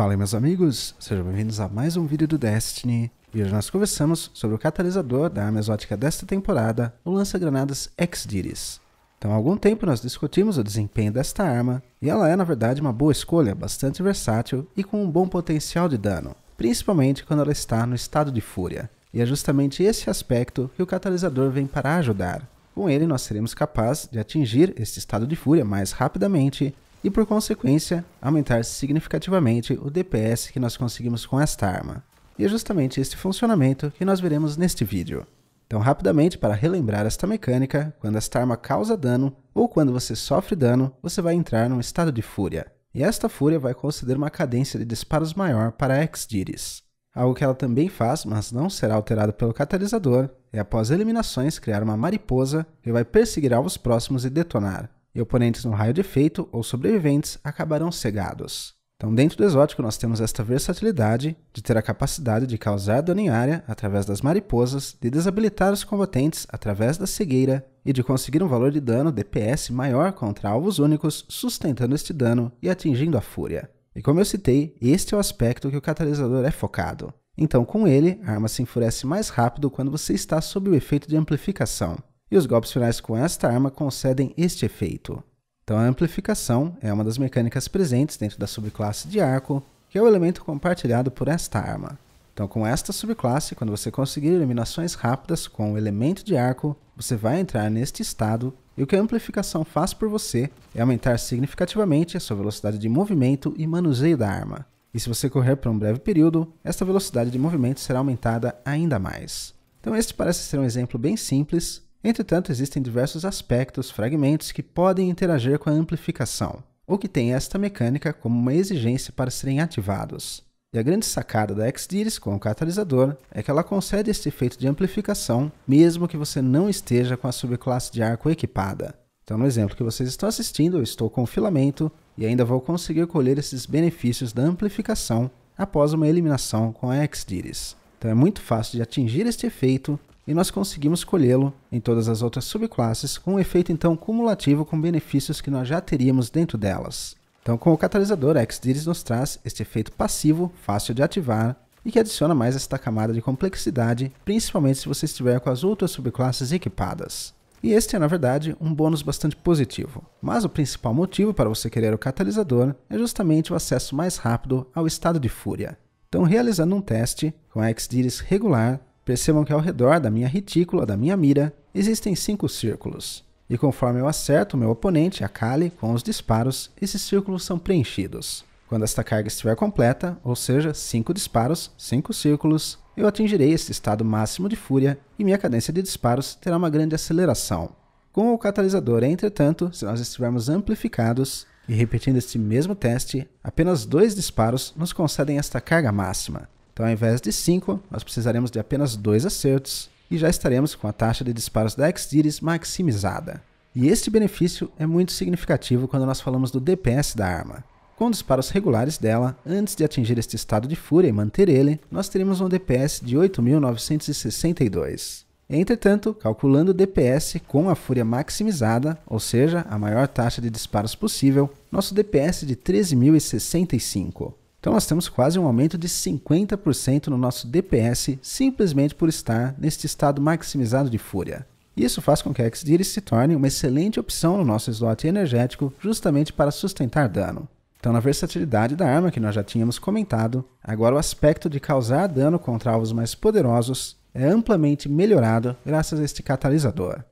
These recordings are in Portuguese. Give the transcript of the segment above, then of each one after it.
Fala aí meus amigos, sejam bem-vindos a mais um vídeo do Destiny. E hoje nós conversamos sobre o catalisador da arma exótica desta temporada, o lança-granadas Exdiris. Então há algum tempo nós discutimos o desempenho desta arma, e ela é na verdade uma boa escolha, bastante versátil e com um bom potencial de dano, principalmente quando ela está no estado de fúria. E é justamente esse aspecto que o catalisador vem para ajudar. Com ele nós seremos capazes de atingir este estado de fúria mais rapidamente e por consequência aumentar significativamente o DPS que nós conseguimos com esta arma. E é justamente este funcionamento que nós veremos neste vídeo. Então rapidamente para relembrar esta mecânica, quando esta arma causa dano ou quando você sofre dano, você vai entrar num estado de fúria. E esta fúria vai conceder uma cadência de disparos maior para a X-Diris. Algo que ela também faz, mas não será alterado pelo catalisador, é após eliminações criar uma mariposa que vai perseguir alvos próximos e detonar, e oponentes no raio de efeito ou sobreviventes acabarão cegados. Então, dentro do exótico, nós temos esta versatilidade de ter a capacidade de causar dano em área através das mariposas, de desabilitar os combatentes através da cegueira e de conseguir um valor de dano DPS maior contra alvos únicos, sustentando este dano e atingindo a fúria. E como eu citei, este é o aspecto que o catalisador é focado. Então, com ele, a arma se enfurece mais rápido quando você está sob o efeito de amplificação e os golpes finais com esta arma concedem este efeito. Então a amplificação é uma das mecânicas presentes dentro da subclasse de arco, que é o elemento compartilhado por esta arma. Então com esta subclasse, quando você conseguir eliminações rápidas com o elemento de arco, você vai entrar neste estado e o que a amplificação faz por você é aumentar significativamente a sua velocidade de movimento e manuseio da arma. E se você correr por um breve período, esta velocidade de movimento será aumentada ainda mais. Então este parece ser um exemplo bem simples, Entretanto, existem diversos aspectos, fragmentos que podem interagir com a amplificação, ou que têm esta mecânica como uma exigência para serem ativados. E a grande sacada da X-Diris com o catalisador é que ela concede este efeito de amplificação mesmo que você não esteja com a subclasse de arco equipada. Então, no exemplo que vocês estão assistindo, eu estou com o filamento e ainda vou conseguir colher esses benefícios da amplificação após uma eliminação com a X-Diris. Então é muito fácil de atingir este efeito e nós conseguimos colhê-lo em todas as outras subclasses, com um efeito então cumulativo com benefícios que nós já teríamos dentro delas. Então, com o catalisador, a XDiris nos traz este efeito passivo, fácil de ativar, e que adiciona mais esta camada de complexidade, principalmente se você estiver com as outras subclasses equipadas. E este é, na verdade, um bônus bastante positivo. Mas o principal motivo para você querer o catalisador é justamente o acesso mais rápido ao estado de fúria. Então, realizando um teste com a Diris regular, Percebam que ao redor da minha retícula, da minha mira, existem cinco círculos. E conforme eu acerto o meu oponente, a Kali, com os disparos, esses círculos são preenchidos. Quando esta carga estiver completa, ou seja, 5 disparos, 5 círculos, eu atingirei este estado máximo de fúria e minha cadência de disparos terá uma grande aceleração. Com o catalisador, entretanto, se nós estivermos amplificados e repetindo este mesmo teste, apenas dois disparos nos concedem esta carga máxima. Então, ao invés de 5, nós precisaremos de apenas 2 acertos e já estaremos com a taxa de disparos da X-Diris maximizada. E este benefício é muito significativo quando nós falamos do DPS da arma. Com disparos regulares dela, antes de atingir este estado de fúria e manter ele, nós teremos um DPS de 8.962. Entretanto, calculando o DPS com a fúria maximizada, ou seja, a maior taxa de disparos possível, nosso DPS é de 13.065. Então nós temos quase um aumento de 50% no nosso DPS simplesmente por estar neste estado maximizado de fúria. Isso faz com que a Exdir se torne uma excelente opção no nosso slot energético justamente para sustentar dano. Então, na versatilidade da arma que nós já tínhamos comentado, agora o aspecto de causar dano contra alvos mais poderosos é amplamente melhorado graças a este catalisador.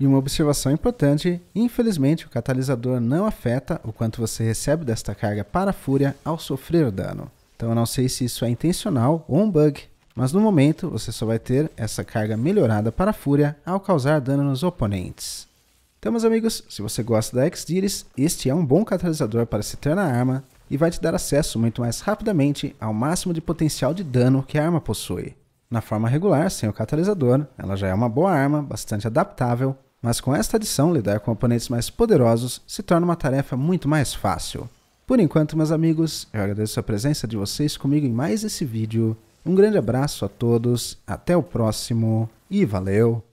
E uma observação importante: infelizmente, o catalisador não afeta o quanto você recebe desta carga para a fúria ao sofrer dano. Então, eu não sei se isso é intencional ou um bug, mas no momento você só vai ter essa carga melhorada para a fúria ao causar dano nos oponentes. Então, meus amigos, se você gosta da X-Diris, este é um bom catalisador para se ter na arma e vai te dar acesso muito mais rapidamente ao máximo de potencial de dano que a arma possui. Na forma regular, sem o catalisador, ela já é uma boa arma, bastante adaptável mas com esta adição, lidar com oponentes mais poderosos se torna uma tarefa muito mais fácil. Por enquanto, meus amigos, eu agradeço a presença de vocês comigo em mais esse vídeo. Um grande abraço a todos, até o próximo e valeu!